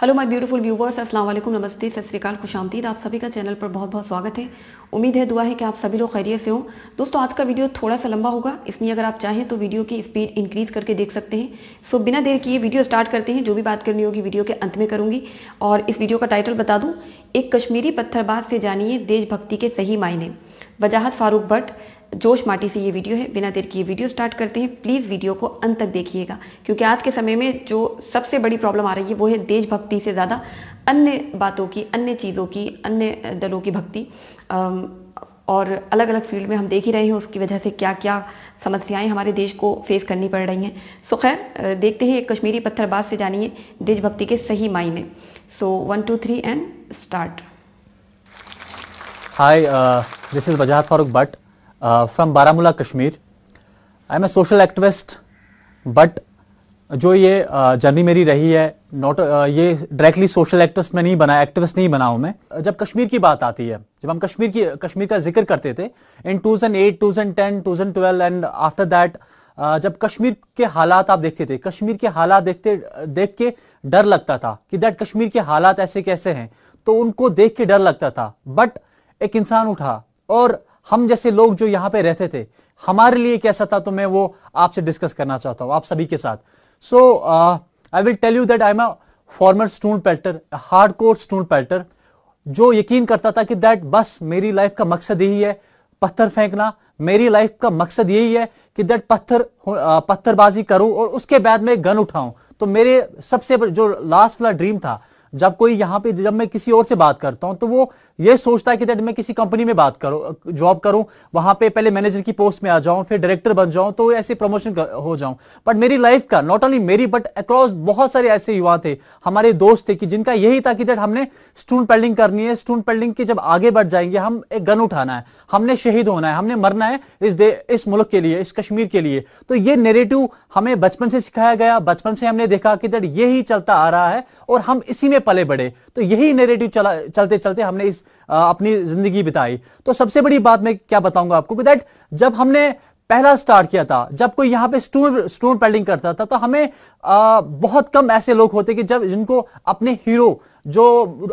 Hello my beautiful viewers अस्सलाम वालेकुम नमस्ते सत श्रीकाल खुश आमदीद आप सभी का चैनल पर बहुत बहुत स्वागत है उम्मीद है दुआ है कि आप सभी लोग खैरियत से हो दोस्तों आज का वीडियो थोड़ा सा लंबा होगा इसलिए अगर आप चाहें तो वीडियो की स्पीड इंक्रीज करके देख सकते हैं सो बिना देर किए वीडियो स्टार्ट करते हैं जो भी बात करनी होगी वीडियो के अंत में करूंगी और इस वीडियो का टाइटल बता दूँ एक कश्मीरी पत्थरबाज से जानिए देशभक्ति के सही मायने वजाहत फारूक भट्ट जोश माटी से ये वीडियो है बिना देर के ये वीडियो स्टार्ट करते हैं प्लीज़ वीडियो को अंत तक देखिएगा क्योंकि आज के समय में जो सबसे बड़ी प्रॉब्लम आ रही है वो है देशभक्ति से ज़्यादा अन्य बातों की अन्य चीज़ों की अन्य दलों की भक्ति और अलग अलग फील्ड में हम देख ही रहे हैं उसकी वजह से क्या क्या समस्याएं हमारे देश को फेस करनी पड़ रही हैं सो खैर देखते हैं कश्मीरी पत्थरबाज से जानिए देशभक्ति के सही मायने so one two three and start hi this is Wajahat Farooq but uh, from Baramula, Kashmir. I am a social activist, but जो ये जर्नी uh, मेरी रही है नॉट uh, ये डायरेक्टली सोशल एक्टिविस्ट में नहीं बना एक्टिविस्ट नहीं बना हूं मैं जब कश्मीर की बात आती है जब हम कश्मीर की कश्मीर का जिक्र करते थे इन 2008, 2010, 2012 एंड आफ्टर दैट जब कश्मीर के हालात आप देखते थे कश्मीर के हालात देखते देख के डर लगता था कि दैट कश्मीर के हालात ऐसे कैसे हैं तो उनको देख के डर लगता था बट एक इंसान उठा और हम जैसे लोग जो यहाँ पे रहते थे हमारे लिए कैसा था तो मैं वो आपसे डिस्कस करना चाहता हूं आप सभी के साथ so I will tell you that I am a former student pelter hardcore student pelter जो यकीन करता था कि दैट बस मेरी लाइफ का मकसद यही है पत्थर फेंकना मेरी लाइफ का मकसद यही है कि दैट पत्थर uh, पत्थरबाजी करूं और उसके बाद में गन उठाऊं तो मेरे सबसे जो लास्ट वाला ड्रीम था जब कोई यहाँ पे जब मैं किसी और से बात करता हूं तो वो ये सोचता है कि दैट मैं किसी कंपनी में बात करूँ जॉब करूं वहां पे पहले मैनेजर की पोस्ट में आ जाऊं फिर डायरेक्टर बन जाऊं तो ऐसे प्रमोशन हो जाऊं बट मेरी लाइफ का नॉट ओनली मेरी बट अक्रॉस बहुत सारे ऐसे युवा थे हमारे दोस्त थे कि जिनका यही था कि दैट हमने स्टूडेंट पेल्डिंग करनी है स्टूडेंट पेल्डिंग की जब आगे बढ़ जाएंगे हम एक गन उठाना है हमने शहीद होना है हमने मरना है इस दे इस मुल्क के लिए इस कश्मीर के लिए तो ये नेरेटिव हमें बचपन से सिखाया गया बचपन से हमने देखा कि दैट यही चलता आ रहा है और हम इसी में पले बढ़े तो यही नेरेटिव चला चलते चलते हमने इस अपनी जिंदगी बिताई तो सबसे बड़ी बात मैं क्या बताऊंगा आपको दैट जब हमने पहला स्टार्ट किया था जब कोई यहाँ पे स्टोन स्टोन पेल्डिंग करता था तो हमें आ, बहुत कम ऐसे लोग होते कि जब जिनको अपने हीरो जो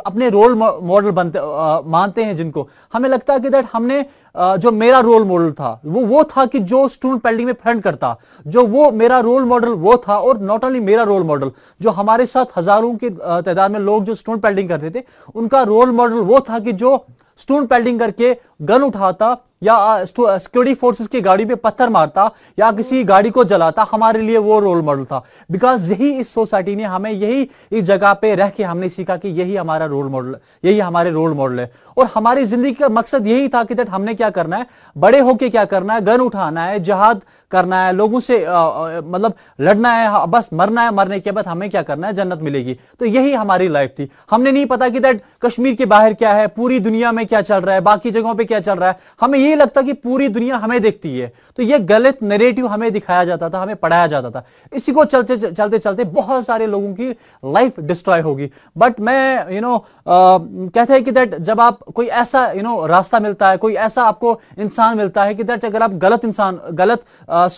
अपने रोल मॉडल बनते आ, मानते हैं जिनको हमें लगता है कि दैट हमने आ, जो मेरा रोल मॉडल था वो वो था कि जो स्टूडेंट पेल्डिंग में फ्रेंड करता जो वो मेरा रोल मॉडल वो था और नॉट ओनली मेरा रोल मॉडल जो हमारे साथ हजारों की तादाद में लोग जो स्टूडेंट पेल्डिंग करते थे उनका रोल मॉडल वो था कि जो स्टूडेंट पेल्डिंग करके गन उठाता या सिक्योरिटी फोर्सेस की गाड़ी पे पत्थर मारता या किसी गाड़ी को जलाता हमारे लिए वो रोल मॉडल था बिकॉज यही इस सोसाइटी ने हमें यही इस जगह पे रह के हमने सीखा कि यही हमारा रोल मॉडल यही हमारे रोल मॉडल है और हमारी जिंदगी का मकसद यही था कि दैट हमने क्या करना है बड़े होके क्या करना है गन उठाना है जहाद करना है लोगों से आ, आ, मतलब लड़ना है हाँ, बस मरना है मरने के बाद हमें क्या करना है जन्नत मिलेगी तो यही हमारी लाइफ थी हमने नहीं पता कि दैट कश्मीर के बाहर क्या है पूरी दुनिया में क्या चल रहा है बाकी जगहों पर क्या चल रहा है हमें ये लगता कि पूरी दुनिया हमें देखती है तो ये गलत नेरेटिव हमें दिखाया जाता था हमें पढ़ाया जाता था इसी को चलते चलते चलते बहुत सारे लोगों की लाइफ डिस्ट्रॉय होगी बट मैं यू नो कहते हैं कि दैट जब आप कोई ऐसा यू नो रास्ता मिलता है कोई ऐसा आपको इंसान मिलता है कि दैट अगर आप गलत इंसान गलत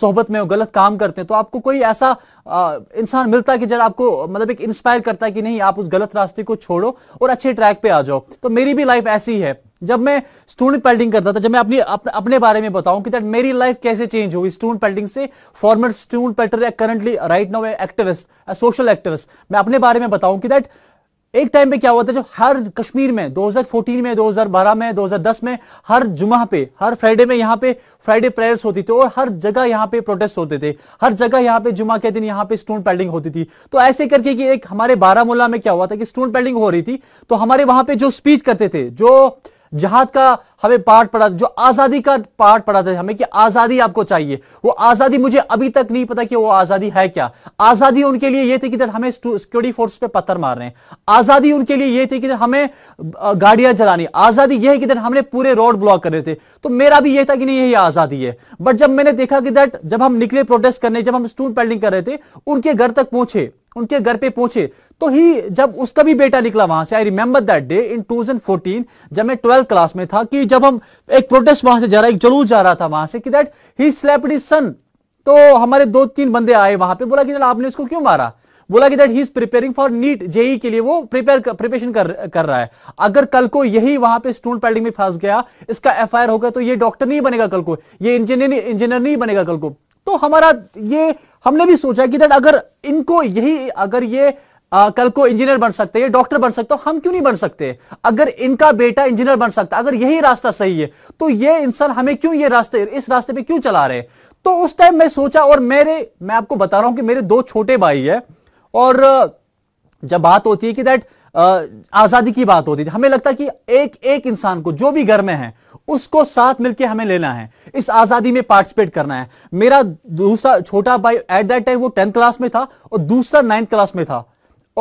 सोहबत में हो गलत काम करते हैं तो आपको कोई ऐसा इंसान मिलता है कि जब आपको मतलब एक इंस्पायर करता है कि नहीं आप उस गलत रास्ते को छोड़ो और अच्छे ट्रैक पे आ जाओ तो मेरी भी लाइफ ऐसी है जब मैं स्टूडेंट पेल्टिंग करता था जब मैं अपनी अप, अपने बारे में बताऊं कि दैट मेरी लाइफ कैसे चेंज हुई स्टूडेंट पेल्टिंग से former student pelter currently right now activist social activist मैं अपने बारे में बताऊं कि दैट एक टाइम पे क्या हुआ था जब हर कश्मीर में 2014 में 2012 में 2010 में हर जुमा पे हर फ्राइडे में यहाँ पे फ्राइडे प्रेयर्स होती थी और हर जगह यहाँ पे प्रोटेस्ट होते थे हर जगह यहाँ पे जुमा के दिन यहाँ पे स्टोन पेल्डिंग होती थी तो ऐसे करके कि एक हमारे बारामूला में क्या हुआ था कि स्टोन पेल्डिंग हो रही थी तो हमारे वहां पे जो स्पीच करते थे जो जहाद का हमें पार्ट पढ़ा जो आजादी का पार्ट पढ़ा था हमें कि आजादी आपको चाहिए वो आजादी मुझे अभी तक नहीं पता कि वो आजादी है क्या आजादी उनके लिए ये थी कि हमें सिक्योरिटी फोर्स पे पत्थर मार रहे हैं आजादी उनके लिए ये थी कि हमें गाड़ियां चलानी आजादी यह है कि हमने पूरे रोड ब्लॉक कर रहे थे तो मेरा भी यह था कि नहीं यही आजादी है बट जब मैंने देखा कि दैट जब हम निकले प्रोटेस्ट करने जब हम स्टूडेंट पेल्डिंग कर रहे थे उनके घर तक पहुंचे उनके घर पे पहुंचे तो ही जब उसका भी बेटा निकला वहां से I remember that day in 2014 जब मैं ट्वेल्थ क्लास में था कि जब हम एक प्रोटेस्ट वहां से जा रहा एक जलूस जा रहा था वहां से कि that he slapped his son तो हमारे दो तीन बंदे आए वहां पे बोला कि आपने इसको क्यों मारा बोला कि that he is preparing for NEET JEE के लिए वो प्रिपेयर प्रिपरेशन कर कर रहा है अगर कल को यही वहां पे स्टोन पेल्डिंग में फंस गया इसका एफ होगा तो ये डॉक्टर नहीं बनेगा कल को ये इंजीनियर इंजीनियर नहीं बनेगा कल को तो हमारा ये हमने भी सोचा कि दैट अगर इनको यही अगर ये आ, कल को इंजीनियर बन सकते हैं डॉक्टर बन सकते हो तो हम क्यों नहीं बन सकते अगर इनका बेटा इंजीनियर बन सकता अगर यही रास्ता सही है तो ये इंसान हमें क्यों ये रास्ते इस रास्ते पे क्यों चला रहे तो उस टाइम मैं सोचा और मेरे मैं आपको बता रहा हूं कि मेरे दो छोटे भाई है और जब बात होती है कि दैट आजादी की बात होती थी हमें लगता कि एक एक इंसान को जो भी घर में है उसको साथ मिलकर हमें लेना है इस आजादी में पार्टिसिपेट करना है मेरा दूसरा छोटा भाई एट दैट टाइम वो टेंथ क्लास में था और दूसरा नाइन्थ क्लास में था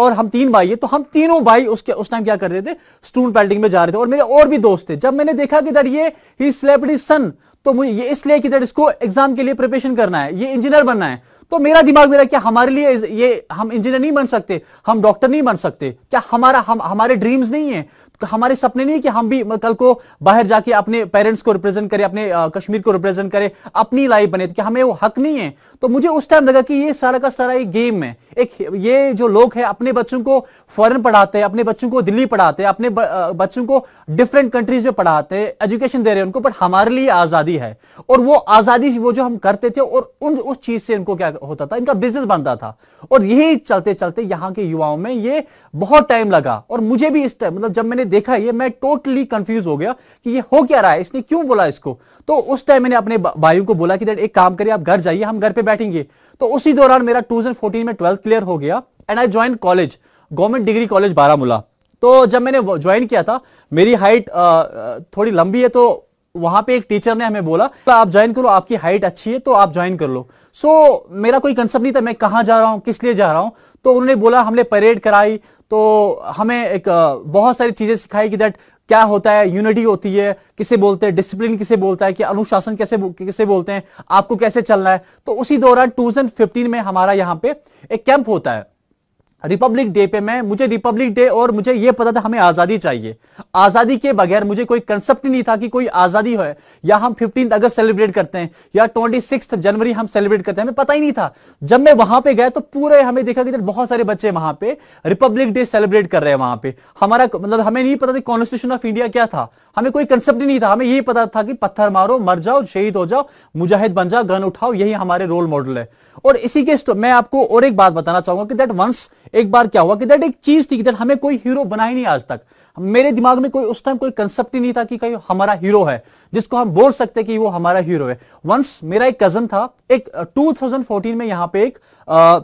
और हम तीन भाई है तो हम तीनों भाई उसके उस टाइम क्या कर रहे थे स्टूडेंट पेंटिंग में जा रहे थे और मेरे और भी दोस्त थे जब मैंने देखा कि दर ये ही सेलिब्रिटी सन तो मुझे ये इसलिए कि दर इसको एग्जाम के लिए प्रिपरेशन करना है ये इंजीनियर बनना है तो मेरा दिमाग मेरा क्या हमारे लिए ये हम इंजीनियर नहीं बन सकते हम डॉक्टर नहीं बन सकते क्या हमारा हम हमारे ड्रीम्स नहीं है हमारे सपने नहीं कि हम भी कल को बाहर जाके अपने पेरेंट्स को रिप्रेजेंट करें अपने कश्मीर को रिप्रेजेंट करें अपनी लाइफ बने तो कि हमें वो हक नहीं है तो मुझे उस टाइम लगा कि ये सारा का सारा एक गेम है एक ये जो लोग हैं अपने बच्चों को फॉरेन पढ़ाते हैं अपने बच्चों को दिल्ली पढ़ाते हैं अपने बच्चों को डिफरेंट कंट्रीज में पढ़ाते हैं एजुकेशन दे रहे हैं उनको बट हमारे लिए आजादी है और वो आजादी वो जो हम करते थे और उन उस चीज से इनको क्या होता था इनका बिजनेस बनता था और यही चलते चलते यहाँ के युवाओं में ये बहुत टाइम लगा और मुझे भी इस टाइम मतलब जब मैंने देखा ये मैं टोटली कंफ्यूज हो गया कि ये हो क्या रहा है इसने क्यों बोला इसको तो उस टाइम मैंने अपने भाइयों को बोला कि एक काम करिए आप घर जाइए हम घर पे बैठेंगे तो उसी दौरान मेरा 2014 में ट्वेल्थ क्लियर हो गया and I join college government degree college Baramulla तो जब मैंने ज्वाइन किया था मेरी हाइट थोड़ी लंबी है तो वहां पे एक टीचर ने हमें बोला तो आप ज्वाइन करो आपकी हाइट अच्छी है तो आप ज्वाइन कर लो सो so, मेरा कोई कंसेप्ट नहीं था मैं कहाँ जा रहा हूँ किस लिए जा रहा हूँ तो उन्होंने बोला हमने परेड कराई तो हमें एक बहुत सारी चीजें सिखाई कि दैट क्या होता है यूनिटी होती है किसे बोलते हैं डिसिप्लिन किसे बोलता है कि अनुशासन कैसे किसे बोलते हैं आपको कैसे चलना है तो उसी दौरान 2015 में हमारा यहाँ पे एक कैंप होता है रिपब्लिक डे पे मैं मुझे रिपब्लिक डे और मुझे ये पता था हमें आजादी चाहिए आजादी के बगैर मुझे कोई कंसेप्ट नहीं था कि कोई आजादी हो या हम फिफ्टीन अगस्त सेलिब्रेट करते हैं या ट्वेंटी जनवरी हम सेलिब्रेट करते हैं हमें पता ही नहीं था जब मैं वहां पे गया तो पूरे हमें देखा कि बहुत सारे बच्चे वहां पे रिपब्लिक डे सेलिब्रेट कर रहे हैं वहां पे हमारा मतलब हमें नहीं पता था कॉन्स्टिट्यूशन ऑफ इंडिया क्या था हमें कोई कंसेप्ट नहीं था हमें यही पता था कि पत्थर मारो मर जाओ शहीद हो जाओ मुजाहिद बन जाओ गन उठाओ यही हमारे रोल मॉडल है और इसी के मैं आपको और एक बात बताना चाहूंगा कि दैट वंस एक बार क्या हुआ कि दैट एक चीज थी दैट हमें कोई हीरो बना ही नहीं आज तक मेरे दिमाग में कोई उस टाइम कोई कंसेप्ट ही नहीं था कि कहीं हमारा हीरो है जिसको हम बोल सकते कि वो हमारा हीरो है वंस मेरा एक कजन था एक 2014 uh, में यहां पे एक uh,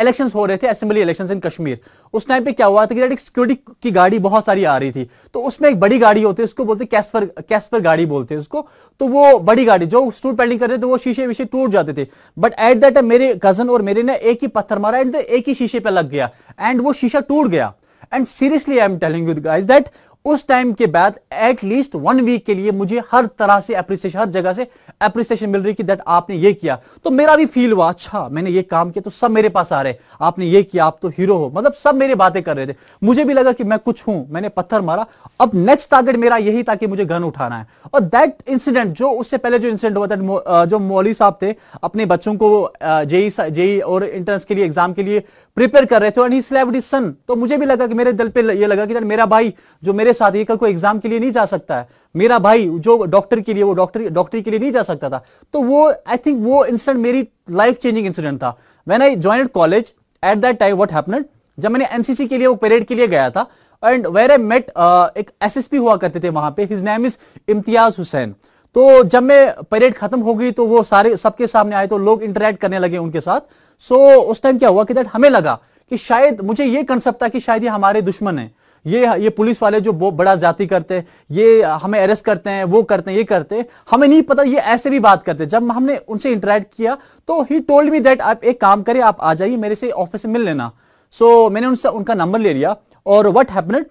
इलेक्शंस हो रहे थे असेंबली इलेक्शंस इन कश्मीर उस टाइम पे क्या हुआ था कि एक सिक्योरिटी की गाड़ी बहुत सारी आ रही थी तो उसमें एक बड़ी गाड़ी होती है उसको बोलते कैस्पर कैस्पर गाड़ी बोलते हैं उसको तो वो बड़ी गाड़ी जो स्टूट पेडलिंग करते थे वो शीशे वीशे टूट जाते थे बट एट दैट टाइम मेरे कजन और मेरे ने एक ही पत्थर मारा एंड एक ही शीशे पर लग गया एंड वो शीशा टूट गया and seriously I am telling you guys that उस टाइम के बाद एटलीस्ट वन वीक के लिए मुझे हर तरह से अप्रिसिएशन हर जगह से अप्रिसिएशन मिल रही कि दैट आपने ये किया तो मेरा भी फील हुआ अच्छा मैंने ये काम किया तो सब मेरे पास आ रहे आपने ये किया आप तो हीरो हो मतलब सब मेरे बातें कर रहे थे मुझे भी लगा कि मैं कुछ हूं मैंने पत्थर मारा अब नेक्स्ट टारगेट मेरा यही था कि मुझे गन उठाना है और दैट इंसिडेंट जो उससे पहले जो इंसिडेंट हुआ था जो मौली साहब थे अपने बच्चों को जेई जेई और इंट्रेंस के लिए एग्जाम के लिए प्रिपेयर कर रहे थे और ही सन तो मुझे भी लगा कि मेरे दिल पे ये लगा कि यार मेरा भाई जो मेरे साथ ये कल को एग्जाम के लिए नहीं जा सकता है मेरा भाई जो डॉक्टर के लिए वो डॉक्टर डॉक्टरी के लिए नहीं जा सकता था तो वो आई थिंक वो इंसिडेंट मेरी लाइफ चेंजिंग इंसिडेंट था when I join college at that time what happened जब मैंने एनसीसी के लिए वो परेड के लिए गया था एंड वेर आई मेट एक एस हुआ करते थे वहां पे his name is Imtiaz Hussain तो जब मैं परेड खत्म हो गई तो वो सारे सबके सामने आए तो लोग इंटरेक्ट करने लगे उनके साथ सो so, उस टाइम क्या हुआ कि दैट हमें लगा कि शायद मुझे ये कंसेप्ट था कि शायद ये हमारे दुश्मन है ये ये पुलिस वाले जो बड़ा जाति करते हैं ये हमें अरेस्ट करते हैं वो करते हैं ये करते हैं हमें नहीं पता ये ऐसे भी बात करते जब हमने उनसे इंटरेक्ट किया तो ही टोल्ड मी दैट आप एक काम करें आप आ जाइए मेरे से ऑफिस में मिल लेना सो so, मैंने उनसे उनका नंबर ले लिया और वट हैपनड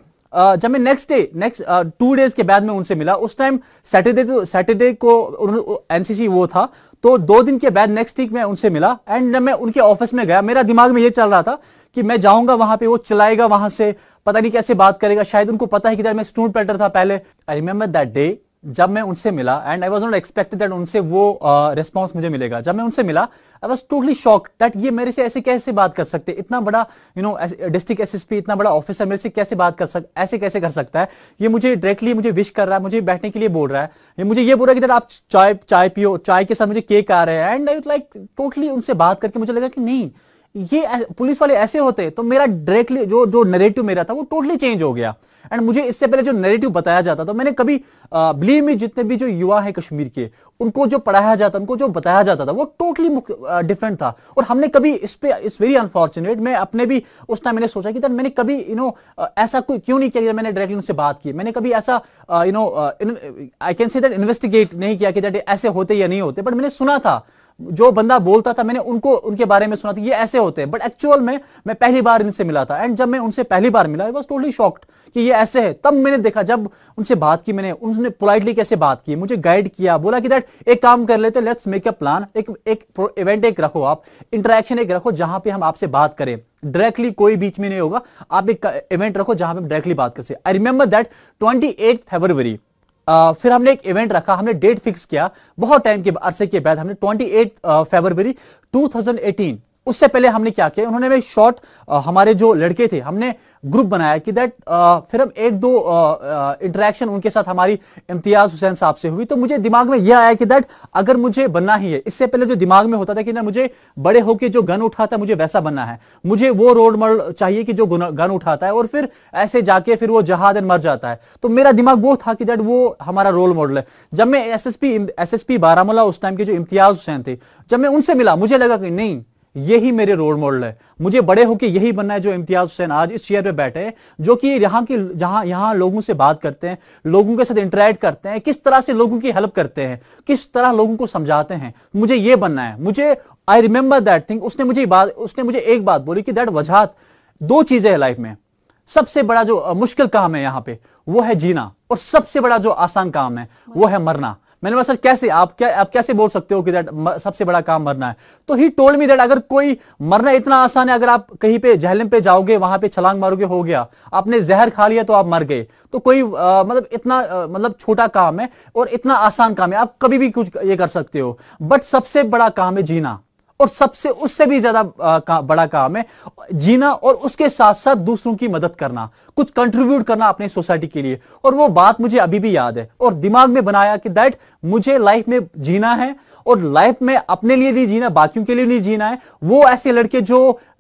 जब मैं next day next two days के बाद में उनसे मिला उस टाइम सैटरडे तो सैटरडे को एनसीसी वो था तो दो दिन के बाद नेक्स्ट वीक मैं उनसे मिला एंड मैं उनके ऑफिस में गया मेरा दिमाग में यह चल रहा था कि मैं जाऊंगा वहां पे वो चलाएगा वहां से पता नहीं कैसे बात करेगा शायद उनको पता है कि मैं स्टूडेंट पेटर था पहले आई रिमेम्बर दैट डे जब मैं उनसे मिला and I was not expected that उनसे वो रिस्पॉन्स uh, मुझे मिलेगा जब मैं उनसे मिला I was totally shock that ये मेरे से ऐसे कैसे बात कर सकते इतना बड़ा यू नो डिस्ट्रिक्ट एस इतना बड़ा ऑफिसर मेरे से कैसे बात कर सक ऐसे कैसे कर सकता है ये मुझे डायरेक्टली मुझे विश कर रहा है मुझे बैठने के लिए बोल रहा है ये मुझे ये बोल रहा है कि आप चाय चाय पियो चाय के साथ मुझे केक आ रहे हैं एंड आई लाइक टोटली उनसे बात करके मुझे लगा कि नहीं ये पुलिस वाले ऐसे होते तो मेरा डायरेक्टली जो जो नरेटिव मेरा था वो टोटली चेंज हो गया एंड मुझे इससे पहले जो नेरेटिव बताया जाता था मैंने कभी बिलीव में जितने भी जो युवा है कश्मीर के उनको जो पढ़ाया जाता उनको जो बताया जाता था वो टोटली डिफरेंट था और हमने कभी इस पे इस वेरी अनफॉर्चुनेट मैं अपने भी उस टाइम मैंने सोचा कि मैंने कभी यू नो ऐसा कोई क्यों नहीं किया मैंने डायरेक्टली उनसे बात की मैंने कभी ऐसा you know I can say that investigate नहीं किया कि दैट ऐसे होते या नहीं होते बट मैंने सुना था जो बंदा बोलता था मैंने उनको उनके बारे में सुना था ये ऐसे होते हैं बट एक्चुअल में मैं पहली बार इनसे मिला था एंड जब मैं उनसे पहली बार मिला वॉज टोटली शॉक्ड कि ये ऐसे है तब मैंने देखा जब उनसे बात की मैंने उनसे पोलाइटली कैसे बात की मुझे गाइड किया बोला कि दैट एक काम कर लेते लेट्स मेक अ प्लान एक एक इवेंट एक रखो आप इंटरेक्शन एक रखो जहां पे हम आपसे बात करें डायरेक्टली कोई बीच में नहीं होगा आप एक इवेंट रखो जहां पे डायरेक्टली बात कर सकते I remember that twenty February फिर हमने एक इवेंट रखा हमने डेट फिक्स किया बहुत टाइम के अरसे के बाद हमने ट्वेंटी एट फेबरवरी एटीन उससे पहले हमने क्या किया उन्होंने हमें शॉर्ट हमारे जो लड़के थे हमने ग्रुप बनाया कि दैट फिर हम एक दो इंटरेक्शन उनके साथ हमारी इम्तियाज हुसैन साहब से हुई तो मुझे दिमाग में यह आया कि दैट अगर मुझे बनना ही है इससे पहले जो दिमाग में होता था कि ना मुझे बड़े होकर जो गन उठाता है मुझे वैसा बनना है मुझे वो रोल मॉडल चाहिए कि जो गन उठाता है और फिर ऐसे जाके फिर वो जहाज मर जाता है तो मेरा दिमाग वो था कि दैट वो हमारा रोल मॉडल है जब मैं एस एस पी उस टाइम के जो इम्तियाज हुसैन थे जब मैं उनसे मिला मुझे लगा कि नहीं यही मेरे रोल मॉडल है मुझे बड़े होकर यही बनना है जो इम्तियाज हुसैन आज इस चेयर पे बैठे जो कि यहाँ की जहां यहाँ लोगों से बात करते हैं लोगों के साथ इंटरेक्ट करते हैं किस तरह से लोगों की हेल्प करते हैं किस तरह लोगों को समझाते हैं मुझे ये बनना है मुझे आई रिमेंबर दैट थिंग उसने मुझे बात उसने मुझे एक बात बोली कि दैट वजहत दो चीजें है लाइफ में सबसे बड़ा जो मुश्किल काम है यहाँ पे वो है जीना और सबसे बड़ा जो आसान काम है वो है मरना मैंने बोला सर कैसे आप क्या आप कैसे बोल सकते हो कि दैट सबसे बड़ा काम मरना है तो ही टोल्ड मी दैट अगर कोई मरना इतना आसान है अगर आप कहीं पे जहलम पे जाओगे वहां पे छलांग मारोगे हो गया आपने जहर खा लिया तो आप मर गए तो कोई आ, मतलब इतना आ, मतलब छोटा काम है और इतना आसान काम है आप कभी भी कुछ ये कर सकते हो बट सबसे बड़ा काम है जीना और सबसे उससे भी ज्यादा का, बड़ा काम है जीना और उसके साथ साथ दूसरों की मदद करना कुछ कंट्रीब्यूट करना अपने सोसाइटी के लिए और वो बात मुझे अभी भी याद है और दिमाग में बनाया कि दैट मुझे लाइफ में जीना है और लाइफ में अपने लिए नहीं जीना बाकियों के लिए नहीं जीना है वो ऐसे लड़के जो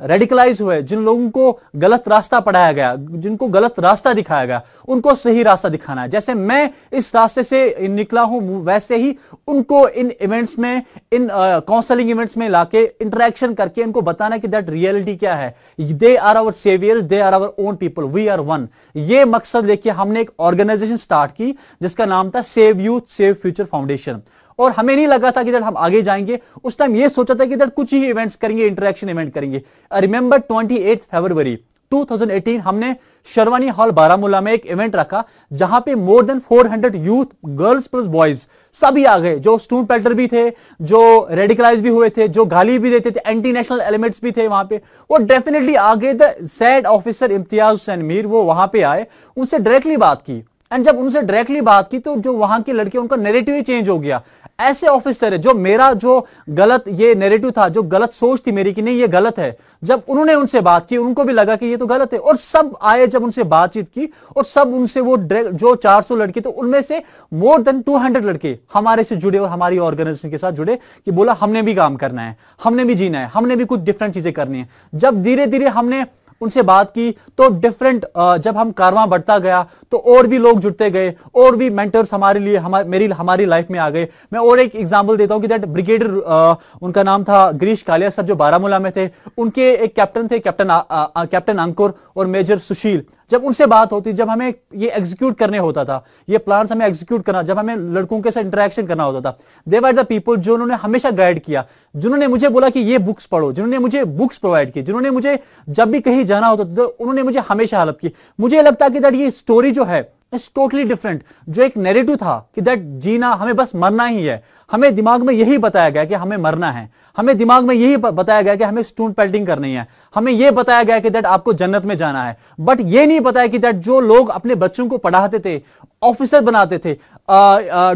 रेडिकलाइज हुए जिन लोगों को गलत रास्ता पढ़ाया गया जिनको गलत रास्ता दिखाया गया उनको सही रास्ता दिखाना है जैसे मैं इस रास्ते से निकला हूं वैसे ही उनको इन इवेंट्स में इन काउंसलिंग इवेंट्स में लाके इंटरेक्शन करके इनको बताना कि दैट रियलिटी क्या है they are our saviours they are our own people we are one ये मकसद लेके हमने एक ऑर्गेनाइजेशन स्टार्ट की जिसका नाम था save youth save future foundation और हमें नहीं लगा था कि हम आगे जाएंगे उस टाइम ये सोचा था कि कुछ ही इवेंट्स करेंगे इंटरेक्शन इवेंट करेंगे रिमेंबर ट्वेंटी फरवरी 2018 हमने शर्वानी हॉल बारामूला में एक इवेंट रखा जहां पे more than 400 youth girls plus boys सभी आ गए जो स्टूडेंट पेल्टर भी थे जो रेडिकलाइज भी हुए थे जो गाली भी देते थे एंटी नेशनल एलिमेंट्स भी थे वहां पे वो डेफिनेटली आ गए the said officer Imtiaz Hussain Mir वो वहां पे आए उनसे डायरेक्टली बात की एंड जब उनसे डायरेक्टली बात की तो जो वहां के लड़के उनका नेरेटिव ही चेंज हो गया ऐसे ऑफिसर है जो मेरा जो गलत ये नेरेटिव था जो गलत सोच थी मेरी कि नहीं ये गलत है जब उन्होंने उनसे बात की उनको भी लगा कि ये तो गलत है और सब आए जब उनसे बातचीत की और सब उनसे वो जो 400 लड़के तो उनमें से मोर देन 200 लड़के हमारे से जुड़े और हमारी ऑर्गेनाइजेशन के साथ जुड़े कि बोला हमने भी काम करना है हमने भी जीना है हमने भी कुछ डिफरेंट चीजें करनी है जब धीरे धीरे हमने उनसे बात की तो डिफरेंट जब हम कारवां बढ़ता गया तो और भी लोग जुड़ते गए और भी मेंटर्स हमारे लिए हमारे मेरी हमारी लाइफ में आ गए मैं और एक एग्जाम्पल देता हूं कि दैट ब्रिगेडियर उनका नाम था गिरीश कालिया सर जो बारामूला में थे उनके एक कैप्टन थे कैप्टन कैप्टन अंकुर और मेजर सुशील जब उनसे बात होती जब हमें ये एग्जीक्यूट करने होता था ये प्लान हमें एग्जीक्यूट करना जब हमें लड़कों के साथ इंटरेक्शन करना होता था दे आर द पीपल जो उन्होंने हमेशा गाइड किया जिन्होंने मुझे बोला कि ये बुक्स पढ़ो जिन्होंने मुझे बुक्स प्रोवाइड की जिन्होंने मुझे जब भी कहीं जाना होता था तो उन्होंने मुझे हमेशा हेल्प की मुझे लगता कि दैट ये स्टोरी जो है इट्स टोटली डिफरेंट जो एक नेरेटिव था कि दैट जीना हमें बस मरना ही है हमें दिमाग में यही बताया गया कि हमें मरना है हमें दिमाग में यही बताया गया कि हमें स्टोन पेल्टिंग करनी है हमें यह बताया गया कि दैट आपको जन्नत में जाना है बट ये नहीं बताया कि दैट जो लोग अपने बच्चों को पढ़ाते थे ऑफिसर बनाते थे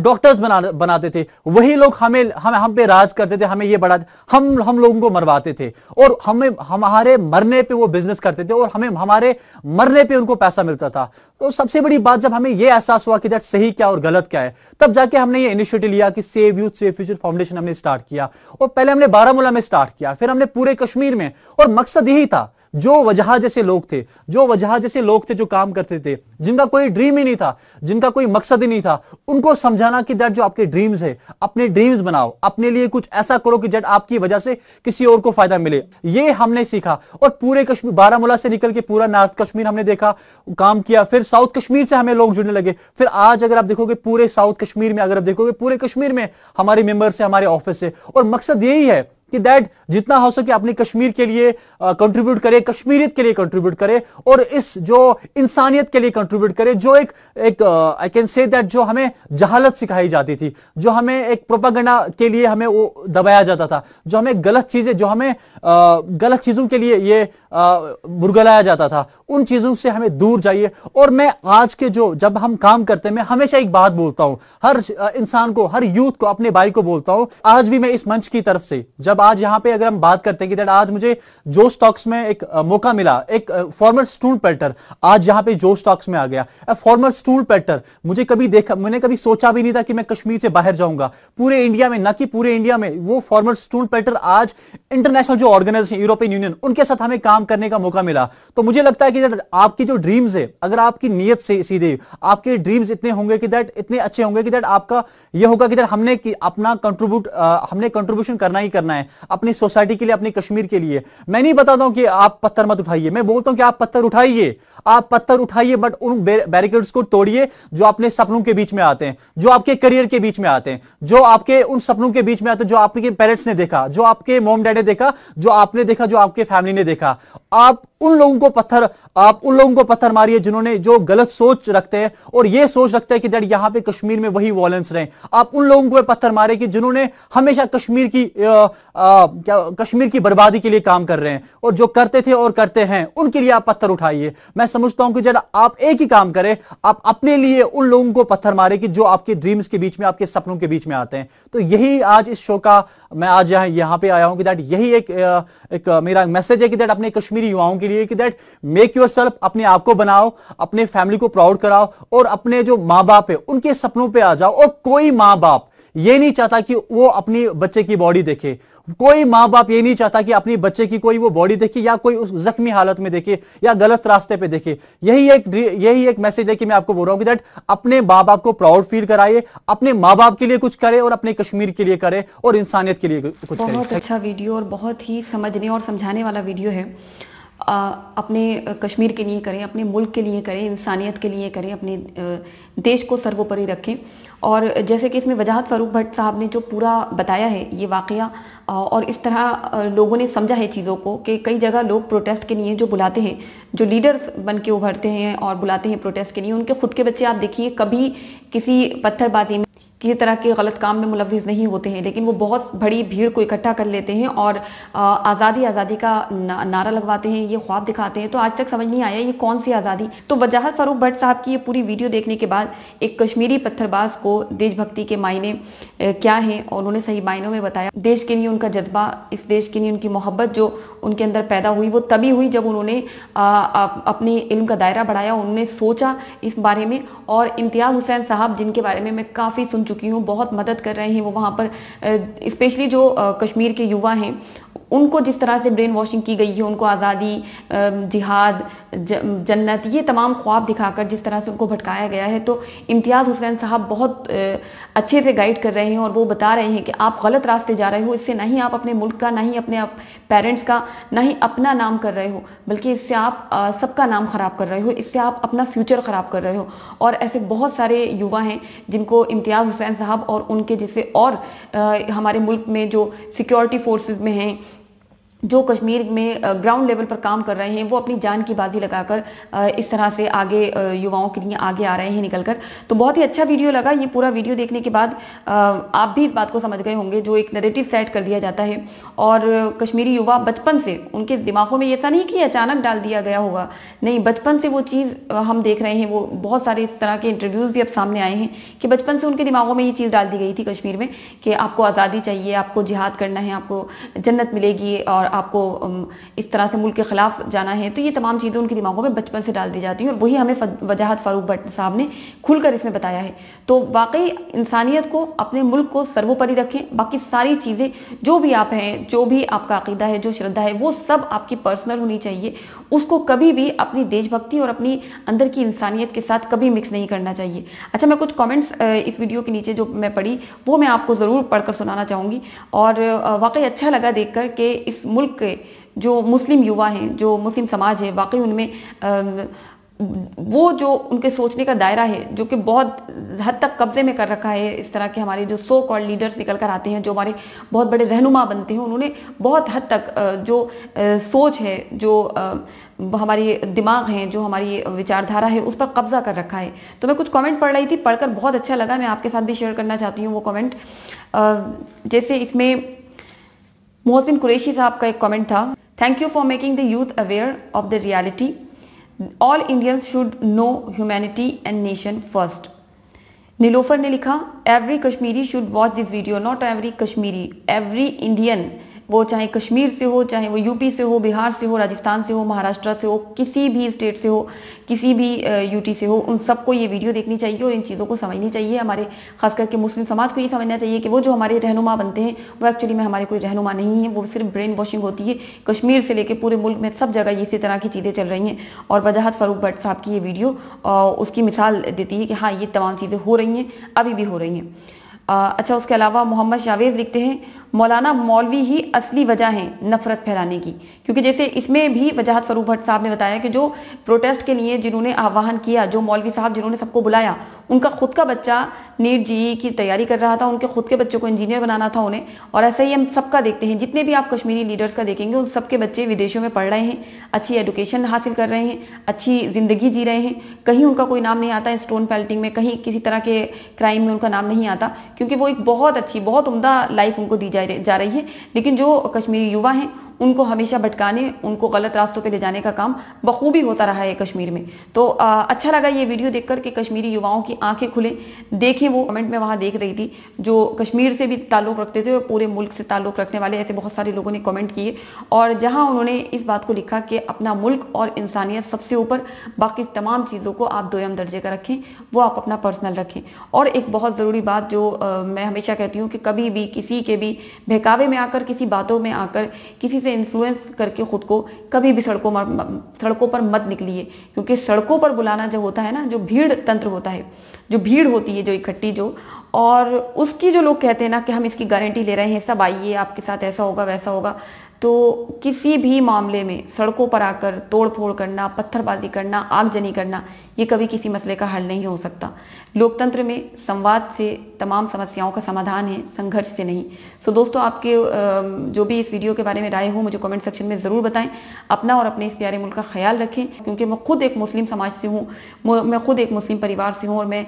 डॉक्टर्स बना बनाते थे वही लोग हमें हम हम पे राज करते थे हमें ये बढ़ाते हम हम लोगों को मरवाते थे और हमें हमारे मरने पे वो बिजनेस करते थे और हमें हमारे मरने पे उनको पैसा मिलता था तो सबसे बड़ी बात जब हमें यह एहसास हुआ कि दैट सही क्या और गलत क्या है तब जाके हमने ये इनिशिएटिव लिया कि save youth save future foundation हमने स्टार्ट किया और पहले हमने बारामूला में स्टार्ट किया फिर हमने पूरे कश्मीर में और मकसद यही था जो वजह जैसे लोग थे जो वजह जैसे लोग थे जो काम करते थे जिनका कोई ड्रीम ही नहीं था जिनका कोई मकसद ही नहीं था उनको समझाना कि जो आपके ड्रीम्स है अपने ड्रीम्स बनाओ अपने लिए कुछ ऐसा करो कि जट आपकी वजह से किसी और को फायदा मिले ये हमने सीखा और पूरे कश्मीर बारामूला से निकल के पूरा नॉर्थ कश्मीर हमने देखा काम किया फिर साउथ कश्मीर से हमें लोग जुड़ने लगे फिर आज अगर आप देखोगे पूरे साउथ कश्मीर में अगर आप देखोगे पूरे कश्मीर में हमारे मेंबर्स है हमारे ऑफिस है और मकसद यही है कि दैट जितना हो सके अपने कश्मीर के लिए कंट्रीब्यूट करे कश्मीरियत के लिए कंट्रीब्यूट करे और इस जो इंसानियत के लिए कंट्रीब्यूट करे जो एक एक आई कैन से दैट जो हमें जहालत सिखाई जाती थी जो हमें एक प्रोपागंडा के लिए हमें वो दबाया जाता था जो हमें गलत चीजें जो हमें आ, गलत चीजों के लिए ये मुरगलाया जाता था उन चीजों से हमें दूर जाइए और मैं आज के जो जब हम काम करते हैं मैं हमेशा एक बात बोलता हूं हर इंसान को हर यूथ को अपने भाई को बोलता हूं आज भी मैं इस मंच की तरफ से जब मतलब आज यहां पे अगर हम बात करते हैं कि दैट आज मुझे जो स्टॉक्स में एक मौका मिला एक फॉर्मर स्टूल पेल्टर आज यहां पे जो स्टॉक्स में आ गया फॉर्मर स्टूल पेल्टर मुझे कभी देखा मैंने कभी सोचा भी नहीं था कि मैं कश्मीर से बाहर जाऊंगा पूरे इंडिया में ना कि पूरे इंडिया में वो फॉर्मर स्टूल पेल्टर आज इंटरनेशनल जो ऑर्गेनाइजेशन यूरोपियन यूनियन उनके साथ हमें काम करने का मौका मिला तो मुझे लगता है कि आपकी जो ड्रीम्स है अगर आपकी नीयत से सीधे आपके ड्रीम्स इतने होंगे कि दैट इतने अच्छे होंगे कि दैट आपका यह होगा कि दैट हमने कि अपना कंट्रीब्यूट हमने कंट्रीब्यूशन करना ही करना है अपनी सोसाइटी के लिए अपनी कश्मीर के लिए मैं नहीं बताता हूं कि आप पत्थर मत उठाइए मैं बोलता हूं कि आप पत्थर उठाइए आप पत्थर उठाइए बट उन बैरिकेड्स को तोड़िए जो अपने सपनों के बीच में आते हैं जो आपके करियर के बीच में आते हैं जो आपके उन सपनों के बीच में आते हैं जो आपके पेरेंट्स ने देखा जो आपके मोम डैड ने देखा जो आपने देखा जो आपके फैमिली ने देखा आप उन लोगों को पत्थर आप उन लोगों को पत्थर मारिए जिन्होंने जो गलत सोच रखते हैं और ये सोच रखते हैं कि डैड यहां पे कश्मीर में वही वॉलेंस रहे आप उन लोगों को पत्थर मारे कि जिन्होंने हमेशा कश्मीर की क्या कश्मीर की बर्बादी के लिए काम कर रहे हैं और जो करते थे और करते हैं उनके लिए आप पत्थर उठाइए मैं समझता हूं कि जरा आप एक ही काम करें आप अपने लिए उन लोगों को पत्थर मारे कि जो आपके ड्रीम्स के बीच में आपके सपनों के बीच में आते हैं तो यही आज इस शो का मैं आज यहां यहां पे आया हूं कि दैट यही एक, एक मेरा मैसेज है कि दैट अपने कश्मीरी युवाओं के लिए कि दैट मेक योर सेल्फ अपने आप को बनाओ अपने फैमिली को प्राउड कराओ और अपने जो माँ बाप है उनके सपनों पर आ जाओ और कोई माँ बाप ये नहीं चाहता कि वो अपनी बच्चे की बॉडी देखे कोई माँ बाप ये नहीं चाहता कि अपनी बच्चे की कोई वो बॉडी देखे या कोई उस जख्मी हालत में देखे या गलत रास्ते पे देखे यही एक यही एक मैसेज है कि मैं आपको बोल रहा हूँ कि दैट अपने माँ बाप को प्राउड फील कराइए अपने माँ बाप के लिए कुछ करे और अपने कश्मीर के लिए करे और इंसानियत के लिए कुछ बहुत अच्छा वीडियो और बहुत ही समझने और समझाने वाला वीडियो है आ, अपने कश्मीर के लिए करें अपने मुल्क के लिए करें इंसानियत के लिए करें अपने देश को सर्वोपरि रखें और जैसे कि इसमें वजाहत फ़ारूक भट्ट साहब ने जो पूरा बताया है ये वाक़ और इस तरह लोगों ने समझा है चीज़ों को कि कई जगह लोग प्रोटेस्ट के लिए जो बुलाते हैं जो लीडर्स बन के उभरते हैं और बुलाते हैं प्रोटेस्ट के लिए उनके खुद के बच्चे आप देखिए कभी किसी पत्थरबाजी में किसी तरह के गलत काम में मुलविस नहीं होते हैं लेकिन वो बहुत बड़ी भीड़ को इकट्ठा कर लेते हैं और आज़ादी आज़ादी का ना, नारा लगवाते हैं ये ख्वाब दिखाते हैं तो आज तक समझ नहीं आया ये कौन सी आज़ादी तो वजाहत फारूक भट्ट साहब की ये पूरी वीडियो देखने के बाद एक कश्मीरी पत्थरबाज को देशभक्ति के मायने क्या हैं और उन्होंने सही मायनों में बताया देश के लिए उनका जज्बा इस देश के लिए उनकी मोहब्बत जो उनके अंदर पैदा हुई वो तभी हुई जब उन्होंने अपने इल्म का दायरा बढ़ाया उन्होंने सोचा इस बारे में और इम्तियाज़ हुसैन साहब जिनके बारे में मैं काफ़ी सुन चुकी हूँ बहुत मदद कर रहे हैं वो वहाँ पर स्पेशली जो कश्मीर के युवा हैं उनको जिस तरह से ब्रेन वॉशिंग की गई है उनको आज़ादी जिहाद जन्नत ये तमाम ख्वाब दिखाकर जिस तरह से उनको भटकाया गया है तो इम्तियाज़ हुसैन साहब बहुत अच्छे से गाइड कर रहे हैं और वो बता रहे हैं कि आप गलत रास्ते जा रहे हो इससे ना ही आप अपने मुल्क का ना ही अपने पेरेंट्स का ना ही अपना नाम कर रहे हो बल्कि इससे आप सबका नाम ख़राब कर रहे हो इससे आप अपना फ्यूचर ख़राब कर रहे हो और ऐसे बहुत सारे युवा हैं जिनको इम्तियाज़ हुसैन साहब और उनके जैसे और हमारे मुल्क में जो सिक्योरिटी फोर्सेज में हैं जो कश्मीर में ग्राउंड लेवल पर काम कर रहे हैं वो अपनी जान की बाजी लगाकर इस तरह से आगे युवाओं के लिए आगे आ रहे हैं निकलकर तो बहुत ही अच्छा वीडियो लगा ये पूरा वीडियो देखने के बाद आप भी इस बात को समझ गए होंगे जो एक नरेटिव सेट कर दिया जाता है और कश्मीरी युवा बचपन से उनके दिमागों में ऐसा नहीं कि अचानक डाल दिया गया होगा नहीं बचपन से वो चीज़ हम देख रहे हैं वो बहुत सारे इस तरह के इंटरव्यूज़ भी अब सामने आए हैं कि बचपन से उनके दिमागों में ये चीज़ डाल दी गई थी कश्मीर में कि आपको आज़ादी चाहिए आपको जिहाद करना है आपको जन्नत मिलेगी और आपको इस तरह से मुल्क के ख़िलाफ़ जाना है तो ये तमाम चीज़ें उनके दिमागों में बचपन से डाल दी जाती हैं और वही हमें वजाहत फारूक भट्ट साहब ने खुलकर इसमें बताया है तो वाकई इंसानियत को अपने मुल्क को सर्वोपरि रखें बाकी सारी चीज़ें जो भी आप हैं जो भी आपका अकीदा है जो श्रद्धा है वो सब आपकी पर्सनल होनी चाहिए उसको कभी भी अपनी देशभक्ति और अपनी अंदर की इंसानियत के साथ कभी मिक्स नहीं करना चाहिए अच्छा मैं कुछ कमेंट्स इस वीडियो के नीचे जो मैं पढ़ी वो मैं आपको ज़रूर पढ़कर सुनाना चाहूँगी और वाकई अच्छा लगा देखकर कि इस मुल्क के जो मुस्लिम युवा हैं जो मुस्लिम समाज है वाकई उनमें वो जो उनके सोचने का दायरा है जो कि बहुत हद तक कब्जे में कर रखा है इस तरह के हमारे जो सो कॉल लीडर्स निकल कर आते हैं जो हमारे बहुत बड़े रहनुमा बनते हैं उन्होंने बहुत हद तक जो सोच है जो हमारी दिमाग हैं जो हमारी विचारधारा है उस पर कब्जा कर रखा है तो मैं कुछ कमेंट पढ़ रही थी पढ़कर बहुत अच्छा लगा मैं आपके साथ भी शेयर करना चाहती हूँ वो कमेंट जैसे इसमें मोहसिन कुरैशी साहब का एक कमेंट था thank you for making the youth aware of the reality all Indians should know humanity and nation first Nilofar ने लिखा every Kashmiri should watch this video not every Kashmiri every Indian वो चाहे कश्मीर से हो चाहे वो यूपी से हो बिहार से हो राजस्थान से हो महाराष्ट्र से हो किसी भी स्टेट से हो किसी भी यूटी से हो उन सबको ये वीडियो देखनी चाहिए और इन चीज़ों को समझनी चाहिए हमारे खास करके मुस्लिम समाज को ये समझना चाहिए कि वो जो हमारे रहनुमा बनते हैं वो एक्चुअली में हमारे कोई रहनुमा नहीं है वो सिर्फ ब्रेन वॉशिंग होती है कश्मीर से लेकर पूरे मुल्क में सब जगह इसी तरह की चीज़ें चल रही हैं और वजाहत फ़ारूक भट्ट साहब की ये वीडियो उसकी मिसाल देती है कि हाँ ये तमाम चीज़ें हो रही हैं अभी भी हो रही हैं अच्छा उसके अलावा मोहम्मद शावेज़ लिखते हैं मौलाना मौलवी ही असली वजह है नफरत फैलाने की क्योंकि जैसे इसमें भी वजाहत फरूक भट्ट साहब ने बताया कि जो प्रोटेस्ट के लिए जिन्होंने आह्वान किया जो मौलवी साहब जिन्होंने सबको बुलाया उनका खुद का बच्चा नीट जी की तैयारी कर रहा था उनके खुद के बच्चों को इंजीनियर बनाना था उन्हें और ऐसा ही हम सबका देखते हैं जितने भी आप कश्मीरी लीडर्स का देखेंगे उन सबके बच्चे विदेशों में पढ़ रहे हैं अच्छी एडुकेशन हासिल कर रहे हैं अच्छी ज़िंदगी जी रहे हैं कहीं उनका कोई नाम नहीं आता है स्टोन पेल्टिंग में कहीं किसी तरह के क्राइम में उनका नाम नहीं आता क्योंकि वो एक बहुत अच्छी बहुत उमदा लाइफ उनको दी जा रही है लेकिन जो कश्मीरी युवा हैं उनको हमेशा भटकाने उनको गलत रास्तों पे ले जाने का काम बखूबी होता रहा है कश्मीर में तो आ, अच्छा लगा ये वीडियो देखकर कि कश्मीरी युवाओं की आंखें खुलें देखें वो कमेंट में वहाँ देख रही थी जो कश्मीर से भी ताल्लुक़ रखते थे और पूरे मुल्क से ताल्लुक़ रखने वाले ऐसे बहुत सारे लोगों ने कमेंट किए और जहाँ उन्होंने इस बात को लिखा कि अपना मुल्क और इंसानियत सबसे ऊपर बाकी तमाम चीज़ों को आप दोयम दर्जे का रखें वो आप अपना पर्सनल रखें और एक बहुत ज़रूरी बात जो मैं हमेशा कहती हूँ कि कभी भी किसी के भी बहकावे में आकर किसी बातों में आकर किसी से इन्फ्लुएंस करके खुद को कभी भी सड़कों सड़कों पर मत निकलिए क्योंकि सड़कों पर बुलाना जो होता है ना जो भीड़ तंत्र होता है जो भीड़ होती है जो इकट्ठी जो और उसकी जो लोग कहते हैं ना कि हम इसकी गारंटी ले रहे हैं सब आइए आपके साथ ऐसा होगा वैसा होगा तो किसी भी मामले में सड़कों पर आकर तोड़ फोड़ करना पत्थरबाजी करना आगजनी करना ये कभी किसी मसले का हल नहीं हो सकता लोकतंत्र में संवाद से तमाम समस्याओं का समाधान है संघर्ष से नहीं सो दोस्तों आपके जो भी इस वीडियो के बारे में राय हो मुझे कमेंट सेक्शन में ज़रूर बताएं अपना और अपने इस प्यारे मुल्क का ख्याल रखें क्योंकि मैं खुद एक मुस्लिम समाज से हूँ मैं खुद एक मुस्लिम परिवार से हूँ और मैं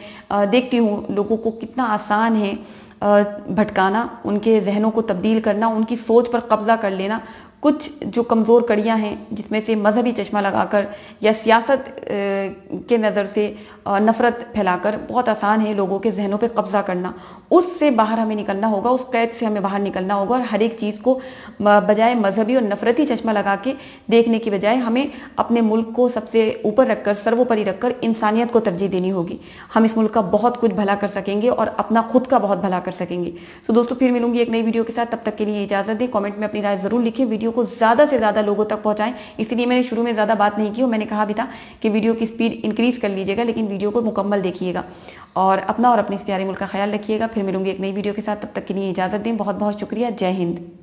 देखती हूँ लोगों को कितना आसान है भटकाना उनके जहनों को तब्दील करना उनकी सोच पर कब्ज़ा कर लेना कुछ जो कमज़ोर कड़ियाँ हैं जिसमें से मजहबी चश्मा लगाकर या सियासत के नज़र से नफ़रत फैलाकर बहुत आसान है लोगों के जहनों पर कब्ज़ा करना उससे बाहर हमें निकलना होगा उस कैद से हमें बाहर निकलना होगा और हर एक चीज़ को बजाय मजहबी और नफरती चश्मा लगा के देखने के बजाय हमें अपने मुल्क को सबसे ऊपर रखकर सर्वोपरि रखकर इंसानियत को तरजीह देनी होगी हम इस मुल्क का बहुत कुछ भला कर सकेंगे और अपना खुद का बहुत भला कर सकेंगे तो दोस्तों फिर मिलूंगी एक नई वीडियो के साथ तब तक के लिए इजाज़त दें कॉमेंट में अपनी राय ज़रूर लिखें वीडियो को ज़्यादा से ज़्यादा लोगों तक पहुँचाएं इसलिए मैंने शुरू में ज़्यादा बात नहीं की और मैंने कहा भी था कि वीडियो की स्पीड इंक्रीज़ कर लीजिएगा लेकिन वीडियो को मुकम्मल देखिएगा और अपना और अपने इस प्यारे मुल्क का ख्याल रखिएगा फिर मिलूंगी एक नई वीडियो के साथ तब तक के लिए इजाज़त दें बहुत बहुत शुक्रिया जय हिंद